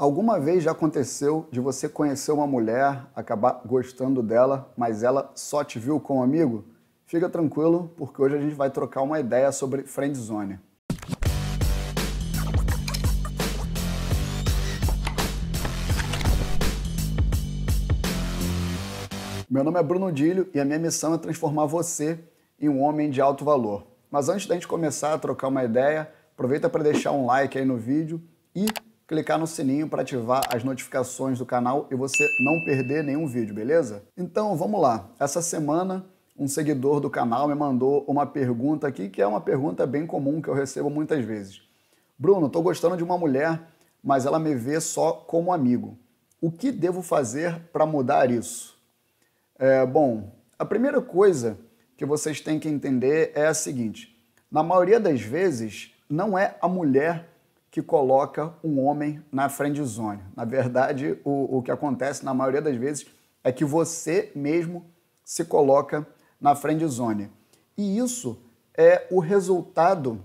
Alguma vez já aconteceu de você conhecer uma mulher, acabar gostando dela, mas ela só te viu como amigo? Fica tranquilo, porque hoje a gente vai trocar uma ideia sobre friendzone. Meu nome é Bruno Dílio e a minha missão é transformar você em um homem de alto valor. Mas antes da gente começar a trocar uma ideia, aproveita para deixar um like aí no vídeo e clicar no sininho para ativar as notificações do canal e você não perder nenhum vídeo, beleza? Então vamos lá. Essa semana um seguidor do canal me mandou uma pergunta aqui que é uma pergunta bem comum que eu recebo muitas vezes. Bruno, estou gostando de uma mulher, mas ela me vê só como amigo. O que devo fazer para mudar isso? É, bom, a primeira coisa que vocês têm que entender é a seguinte: na maioria das vezes, não é a mulher que coloca um homem na friendzone. Na verdade, o, o que acontece na maioria das vezes é que você mesmo se coloca na friendzone. E isso é o resultado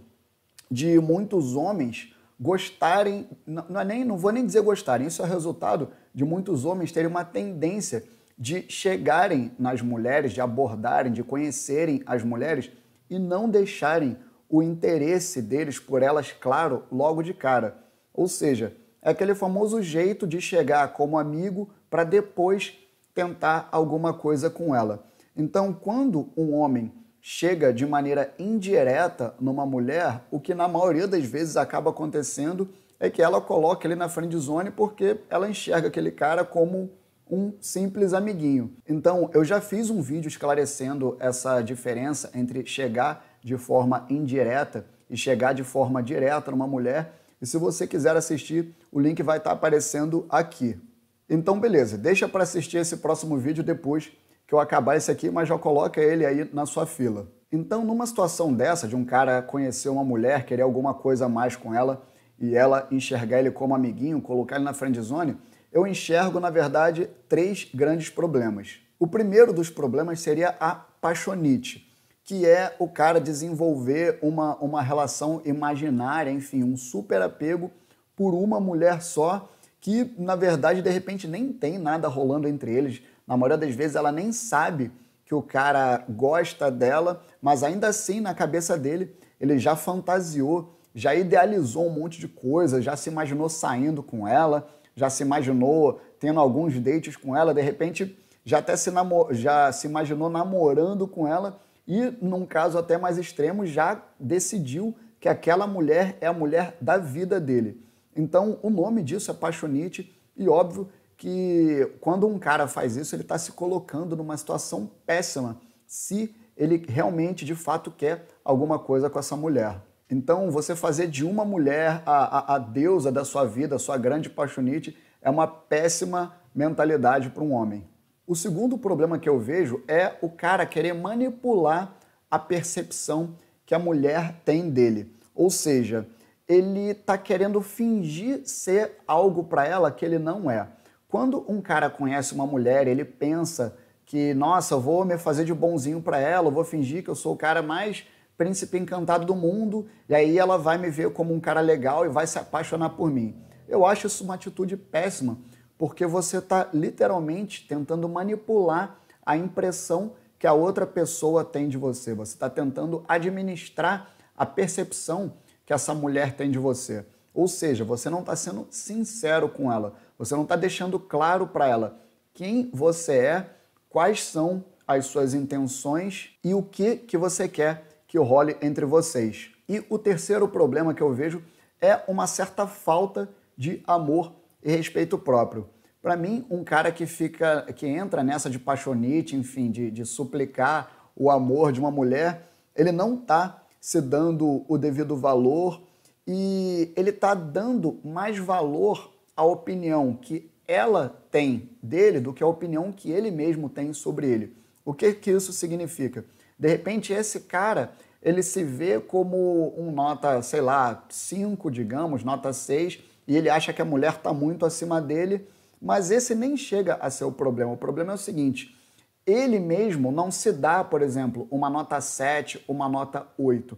de muitos homens gostarem, não, é nem, não vou nem dizer gostarem, isso é resultado de muitos homens terem uma tendência de chegarem nas mulheres, de abordarem, de conhecerem as mulheres e não deixarem o interesse deles por elas claro logo de cara. Ou seja, é aquele famoso jeito de chegar como amigo para depois tentar alguma coisa com ela. Então, quando um homem chega de maneira indireta numa mulher, o que na maioria das vezes acaba acontecendo é que ela coloca ele na friend zone porque ela enxerga aquele cara como um simples amiguinho. Então, eu já fiz um vídeo esclarecendo essa diferença entre chegar de forma indireta e chegar de forma direta numa mulher. E se você quiser assistir, o link vai estar aparecendo aqui. Então, beleza, deixa para assistir esse próximo vídeo depois que eu acabar esse aqui, mas já coloca ele aí na sua fila. Então, numa situação dessa, de um cara conhecer uma mulher, querer alguma coisa a mais com ela e ela enxergar ele como amiguinho, colocar ele na friendzone, eu enxergo, na verdade, três grandes problemas. O primeiro dos problemas seria a paixonite que é o cara desenvolver uma, uma relação imaginária, enfim, um super apego por uma mulher só, que na verdade de repente nem tem nada rolando entre eles. Na maioria das vezes ela nem sabe que o cara gosta dela, mas ainda assim na cabeça dele ele já fantasiou, já idealizou um monte de coisa, já se imaginou saindo com ela, já se imaginou tendo alguns dates com ela, de repente já até se, namor já se imaginou namorando com ela e, num caso até mais extremo, já decidiu que aquela mulher é a mulher da vida dele. Então, o nome disso é paixonite, e óbvio que quando um cara faz isso, ele está se colocando numa situação péssima, se ele realmente, de fato, quer alguma coisa com essa mulher. Então, você fazer de uma mulher a, a, a deusa da sua vida, a sua grande paixonite, é uma péssima mentalidade para um homem. O segundo problema que eu vejo é o cara querer manipular a percepção que a mulher tem dele. Ou seja, ele está querendo fingir ser algo para ela que ele não é. Quando um cara conhece uma mulher, ele pensa que, nossa, vou me fazer de bonzinho para ela, vou fingir que eu sou o cara mais príncipe encantado do mundo, e aí ela vai me ver como um cara legal e vai se apaixonar por mim. Eu acho isso uma atitude péssima, porque você está literalmente tentando manipular a impressão que a outra pessoa tem de você. Você está tentando administrar a percepção que essa mulher tem de você. Ou seja, você não está sendo sincero com ela. Você não está deixando claro para ela quem você é, quais são as suas intenções e o que, que você quer que role entre vocês. E o terceiro problema que eu vejo é uma certa falta de amor e respeito próprio. Para mim, um cara que fica, que entra nessa de paixonite, enfim, de, de suplicar o amor de uma mulher, ele não está se dando o devido valor e ele está dando mais valor à opinião que ela tem dele do que a opinião que ele mesmo tem sobre ele. O que, que isso significa? De repente, esse cara, ele se vê como um nota, sei lá, 5, digamos, nota 6, e ele acha que a mulher está muito acima dele, mas esse nem chega a ser o problema. O problema é o seguinte: ele mesmo não se dá, por exemplo, uma nota 7, uma nota 8.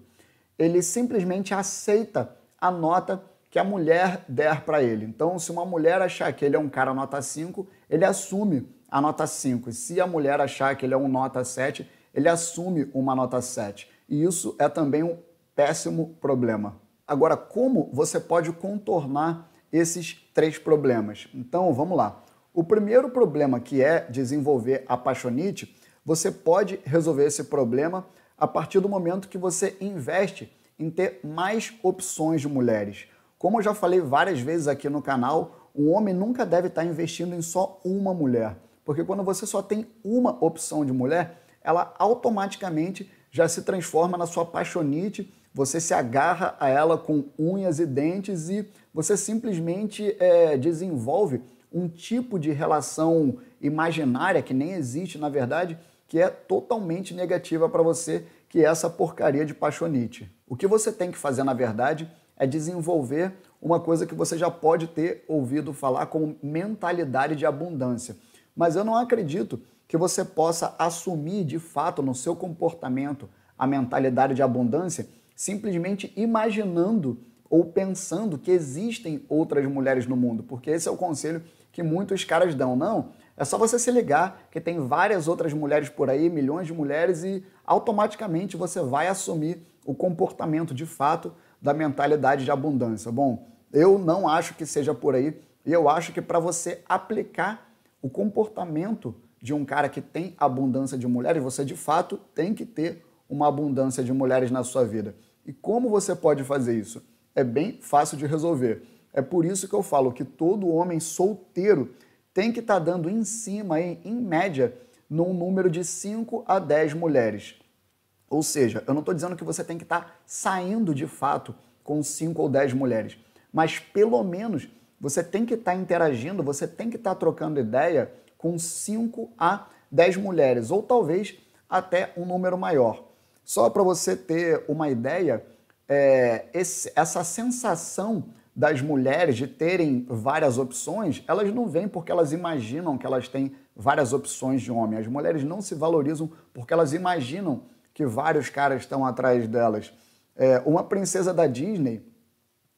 Ele simplesmente aceita a nota que a mulher der para ele. Então, se uma mulher achar que ele é um cara nota 5, ele assume a nota 5. E se a mulher achar que ele é um nota 7, ele assume uma nota 7. E isso é também um péssimo problema. Agora, como você pode contornar esses três problemas? Então, vamos lá. O primeiro problema, que é desenvolver a apaixonite, você pode resolver esse problema a partir do momento que você investe em ter mais opções de mulheres. Como eu já falei várias vezes aqui no canal, um homem nunca deve estar investindo em só uma mulher, porque quando você só tem uma opção de mulher, ela automaticamente já se transforma na sua apaixonite você se agarra a ela com unhas e dentes e você simplesmente é, desenvolve um tipo de relação imaginária que nem existe, na verdade, que é totalmente negativa para você, que é essa porcaria de paixonite. O que você tem que fazer, na verdade, é desenvolver uma coisa que você já pode ter ouvido falar como mentalidade de abundância. Mas eu não acredito que você possa assumir de fato no seu comportamento a mentalidade de abundância simplesmente imaginando ou pensando que existem outras mulheres no mundo, porque esse é o conselho que muitos caras dão. Não, é só você se ligar que tem várias outras mulheres por aí, milhões de mulheres, e automaticamente você vai assumir o comportamento de fato da mentalidade de abundância. Bom, eu não acho que seja por aí, e eu acho que para você aplicar o comportamento de um cara que tem abundância de mulheres, você de fato tem que ter uma abundância de mulheres na sua vida. E como você pode fazer isso? É bem fácil de resolver. É por isso que eu falo que todo homem solteiro tem que estar tá dando em cima, em, em média, num número de 5 a 10 mulheres. Ou seja, eu não estou dizendo que você tem que estar tá saindo de fato com 5 ou 10 mulheres, mas pelo menos você tem que estar tá interagindo, você tem que estar tá trocando ideia com 5 a 10 mulheres, ou talvez até um número maior. Só para você ter uma ideia, é, esse, essa sensação das mulheres de terem várias opções, elas não vêm porque elas imaginam que elas têm várias opções de homem. As mulheres não se valorizam porque elas imaginam que vários caras estão atrás delas. É, uma princesa da Disney,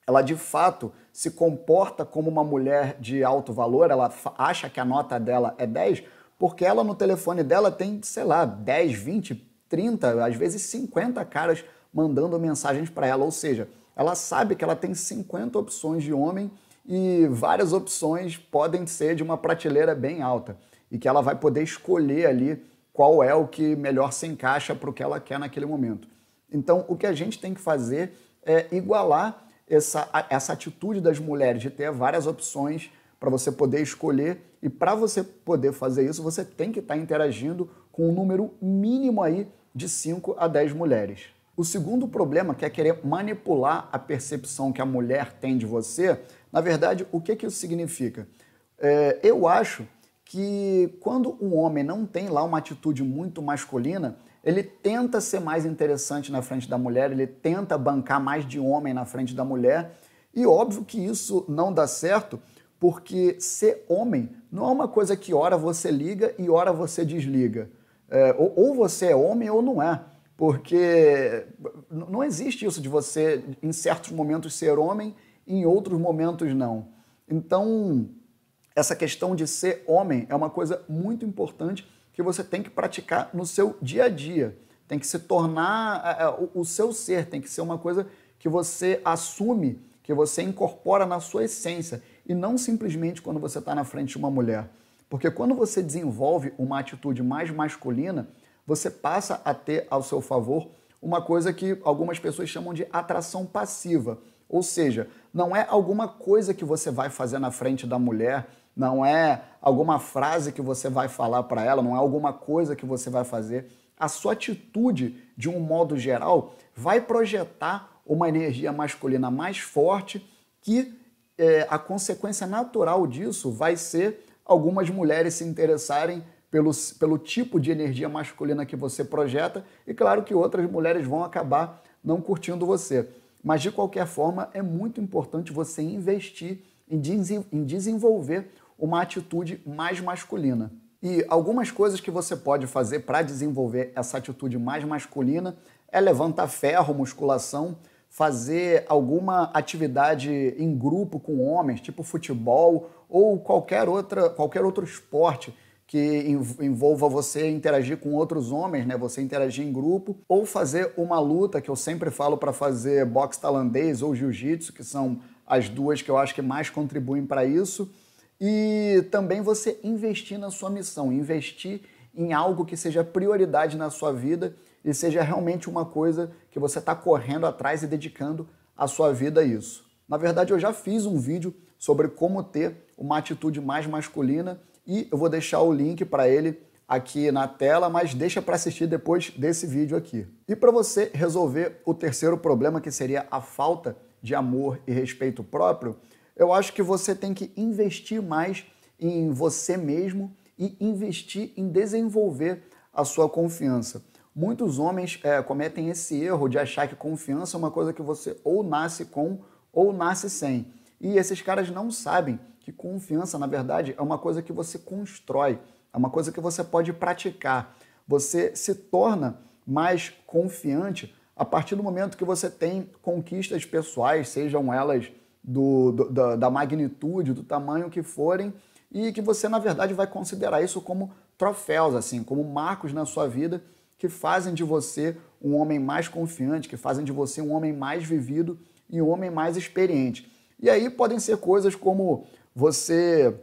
ela de fato se comporta como uma mulher de alto valor, ela acha que a nota dela é 10, porque ela no telefone dela tem, sei lá, 10, 20 30, às vezes 50 caras mandando mensagens para ela. Ou seja, ela sabe que ela tem 50 opções de homem e várias opções podem ser de uma prateleira bem alta e que ela vai poder escolher ali qual é o que melhor se encaixa para o que ela quer naquele momento. Então, o que a gente tem que fazer é igualar essa, essa atitude das mulheres de ter várias opções para você poder escolher. E para você poder fazer isso, você tem que estar tá interagindo com um número mínimo aí de 5 a 10 mulheres. O segundo problema, que é querer manipular a percepção que a mulher tem de você, na verdade, o que, que isso significa? É, eu acho que quando um homem não tem lá uma atitude muito masculina, ele tenta ser mais interessante na frente da mulher, ele tenta bancar mais de homem na frente da mulher. E óbvio que isso não dá certo, porque ser homem não é uma coisa que ora você liga e ora você desliga. É, ou, ou, você é homem ou não é. Porque não existe isso de você, em certos momentos, ser homem, em outros momentos, não. Então, essa questão de ser homem é uma coisa muito importante que você tem que praticar no seu dia a dia. Tem que se tornar é, é, o seu ser, tem que ser uma coisa que você assume, que você incorpora na sua essência. E não simplesmente quando você está na frente de uma mulher. Porque quando você desenvolve uma atitude mais masculina, você passa a ter ao seu favor uma coisa que algumas pessoas chamam de atração passiva. Ou seja, não é alguma coisa que você vai fazer na frente da mulher, não é alguma frase que você vai falar para ela, não é alguma coisa que você vai fazer. A sua atitude, de um modo geral, vai projetar uma energia masculina mais forte, que é, a consequência natural disso vai ser algumas mulheres se interessarem pelo, pelo tipo de energia masculina que você projeta, e claro que outras mulheres vão acabar não curtindo você. Mas de qualquer forma, é muito importante você investir em, em desenvolver uma atitude mais masculina. E algumas coisas que você pode fazer para desenvolver essa atitude mais masculina é levantar ferro, musculação, fazer alguma atividade em grupo com homens, tipo futebol ou qualquer, outra, qualquer outro esporte que envolva você interagir com outros homens, né? Você interagir em grupo ou fazer uma luta que eu sempre falo para fazer boxe tailandês ou jiu-jitsu, que são as duas que eu acho que mais contribuem para isso. E também você investir na sua missão, investir em algo que seja prioridade na sua vida e seja realmente uma coisa que você está correndo atrás e dedicando a sua vida a isso. Na verdade, eu já fiz um vídeo sobre como ter uma atitude mais masculina e eu vou deixar o link para ele aqui na tela, mas deixa para assistir depois desse vídeo aqui. E para você resolver o terceiro problema, que seria a falta de amor e respeito próprio, eu acho que você tem que investir mais em você mesmo e investir em desenvolver a sua confiança. Muitos homens é, cometem esse erro de achar que confiança é uma coisa que você ou nasce com ou nasce sem. E esses caras não sabem que confiança, na verdade, é uma coisa que você constrói, é uma coisa que você pode praticar. Você se torna mais confiante a partir do momento que você tem conquistas pessoais, sejam elas do, do, da, da magnitude, do tamanho que forem, e que você, na verdade, vai considerar isso como troféus, assim, como marcos na sua vida que fazem de você um homem mais confiante, que fazem de você um homem mais vivido e um homem mais experiente. E aí podem ser coisas como você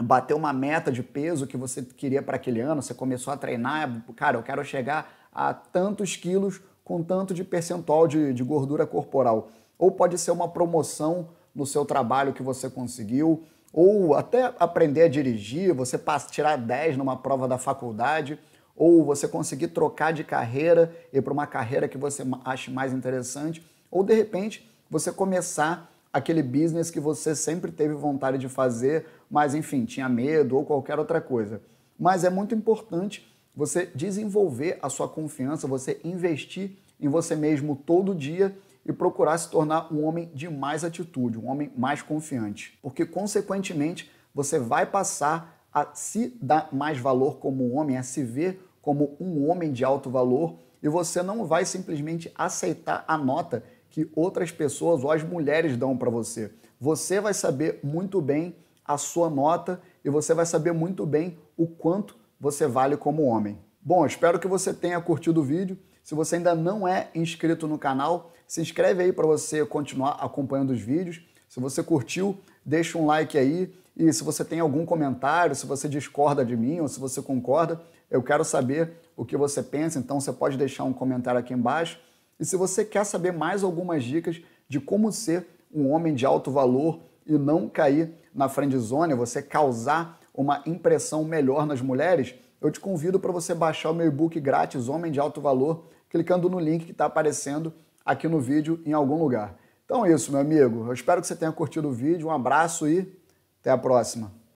bater uma meta de peso que você queria para aquele ano, você começou a treinar, cara, eu quero chegar a tantos quilos com tanto de percentual de, de gordura corporal. Ou pode ser uma promoção no seu trabalho que você conseguiu, ou até aprender a dirigir, você tirar 10 numa prova da faculdade, ou você conseguir trocar de carreira e para uma carreira que você ache mais interessante, ou de repente você começar aquele business que você sempre teve vontade de fazer, mas enfim, tinha medo ou qualquer outra coisa. Mas é muito importante você desenvolver a sua confiança, você investir em você mesmo todo dia e procurar se tornar um homem de mais atitude, um homem mais confiante. Porque, consequentemente, você vai passar a se dar mais valor como homem, a se ver como um homem de alto valor e você não vai simplesmente aceitar a nota que outras pessoas ou as mulheres dão para você. Você vai saber muito bem a sua nota e você vai saber muito bem o quanto você vale como homem. Bom, espero que você tenha curtido o vídeo. Se você ainda não é inscrito no canal, se inscreve aí para você continuar acompanhando os vídeos. Se você curtiu, deixa um like aí. E se você tem algum comentário, se você discorda de mim ou se você concorda, eu quero saber o que você pensa, então você pode deixar um comentário aqui embaixo. E se você quer saber mais algumas dicas de como ser um homem de alto valor e não cair na friendzone, você causar uma impressão melhor nas mulheres, eu te convido para você baixar o meu e-book grátis Homem de Alto Valor, clicando no link que está aparecendo aqui no vídeo em algum lugar. Então é isso, meu amigo. Eu espero que você tenha curtido o vídeo. Um abraço e até a próxima.